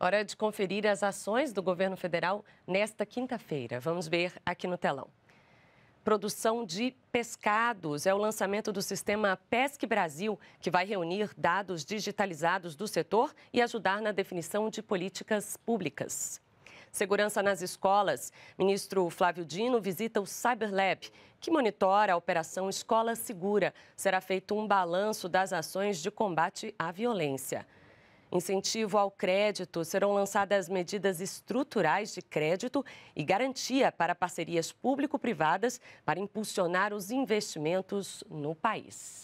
Hora de conferir as ações do governo federal nesta quinta-feira. Vamos ver aqui no telão. Produção de pescados é o lançamento do sistema Pesque Brasil, que vai reunir dados digitalizados do setor e ajudar na definição de políticas públicas. Segurança nas escolas. Ministro Flávio Dino visita o CyberLab, que monitora a operação Escola Segura. Será feito um balanço das ações de combate à violência incentivo ao crédito, serão lançadas medidas estruturais de crédito e garantia para parcerias público-privadas para impulsionar os investimentos no país.